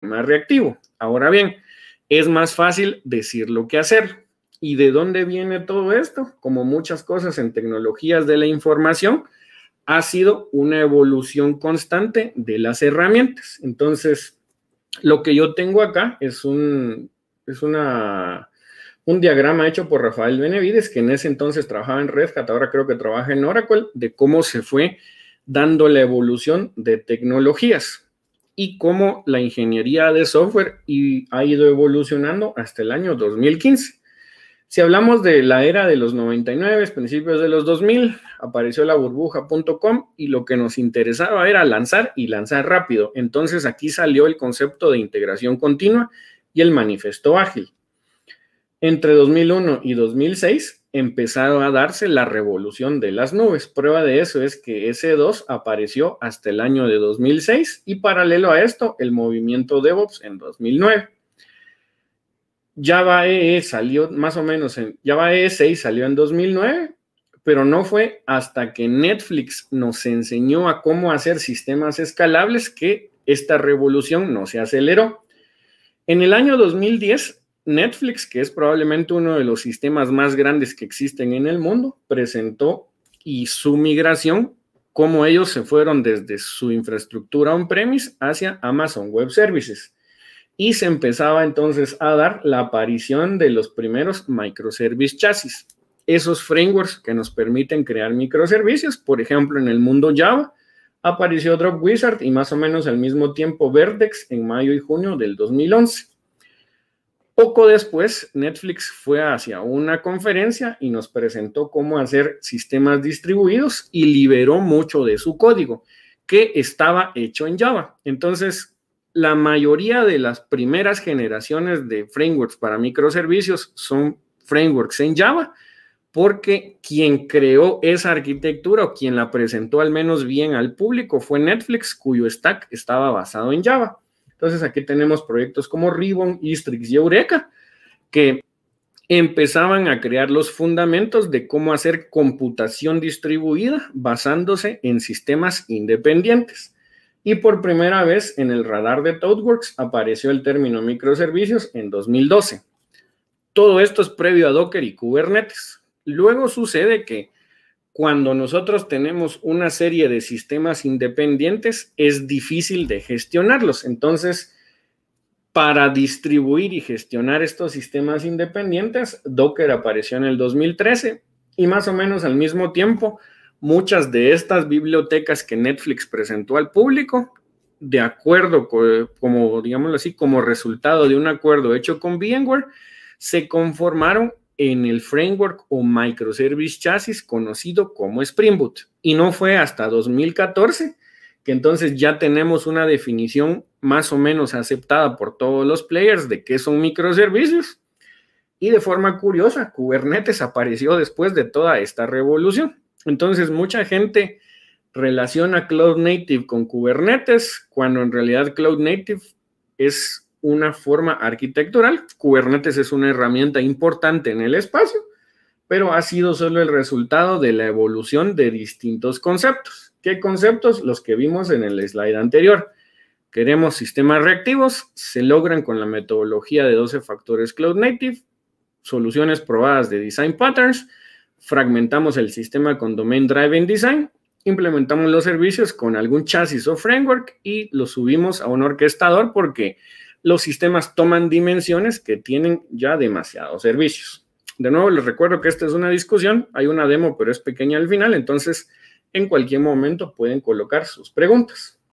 más reactivo. Ahora bien, es más fácil decir lo que hacer. ¿Y de dónde viene todo esto? Como muchas cosas en tecnologías de la información, ha sido una evolución constante de las herramientas. Entonces, lo que yo tengo acá es un, es una, un diagrama hecho por Rafael Benevides, que en ese entonces trabajaba en Red ahora creo que trabaja en Oracle, de cómo se fue dando la evolución de tecnologías y cómo la ingeniería de software ha ido evolucionando hasta el año 2015. Si hablamos de la era de los 99, principios de los 2000, apareció la burbuja.com y lo que nos interesaba era lanzar y lanzar rápido. Entonces aquí salió el concepto de integración continua y el manifesto ágil. Entre 2001 y 2006 empezado a darse la revolución de las nubes. Prueba de eso es que S2 apareció hasta el año de 2006 y paralelo a esto el movimiento DevOps en 2009. Java EE salió más o menos en Java EE 6 salió en 2009, pero no fue hasta que Netflix nos enseñó a cómo hacer sistemas escalables que esta revolución no se aceleró. En el año 2010 Netflix, que es probablemente uno de los sistemas más grandes que existen en el mundo, presentó y su migración, cómo ellos se fueron desde su infraestructura on-premise hacia Amazon Web Services. Y se empezaba entonces a dar la aparición de los primeros microservice chasis, esos frameworks que nos permiten crear microservicios. Por ejemplo, en el mundo Java apareció Drop Wizard y más o menos al mismo tiempo Vertex en mayo y junio del 2011. Poco después, Netflix fue hacia una conferencia y nos presentó cómo hacer sistemas distribuidos y liberó mucho de su código que estaba hecho en Java. Entonces, la mayoría de las primeras generaciones de frameworks para microservicios son frameworks en Java, porque quien creó esa arquitectura o quien la presentó al menos bien al público fue Netflix, cuyo stack estaba basado en Java. Entonces aquí tenemos proyectos como Ribbon, Istrix y Eureka, que empezaban a crear los fundamentos de cómo hacer computación distribuida basándose en sistemas independientes. Y por primera vez en el radar de Toadworks apareció el término microservicios en 2012. Todo esto es previo a Docker y Kubernetes. Luego sucede que cuando nosotros tenemos una serie de sistemas independientes, es difícil de gestionarlos. Entonces, para distribuir y gestionar estos sistemas independientes, Docker apareció en el 2013 y más o menos al mismo tiempo, muchas de estas bibliotecas que Netflix presentó al público, de acuerdo, como digámoslo así, como resultado de un acuerdo hecho con VMware, se conformaron en el framework o microservice chasis conocido como Spring Boot. Y no fue hasta 2014 que entonces ya tenemos una definición más o menos aceptada por todos los players de qué son microservicios. Y de forma curiosa, Kubernetes apareció después de toda esta revolución. Entonces, mucha gente relaciona Cloud Native con Kubernetes, cuando en realidad Cloud Native es una forma arquitectural. Kubernetes es una herramienta importante en el espacio, pero ha sido solo el resultado de la evolución de distintos conceptos. ¿Qué conceptos? Los que vimos en el slide anterior. Queremos sistemas reactivos, se logran con la metodología de 12 factores cloud native, soluciones probadas de design patterns, fragmentamos el sistema con domain driving design, implementamos los servicios con algún chasis o framework y los subimos a un orquestador porque los sistemas toman dimensiones que tienen ya demasiados servicios. De nuevo, les recuerdo que esta es una discusión, hay una demo, pero es pequeña al final, entonces en cualquier momento pueden colocar sus preguntas.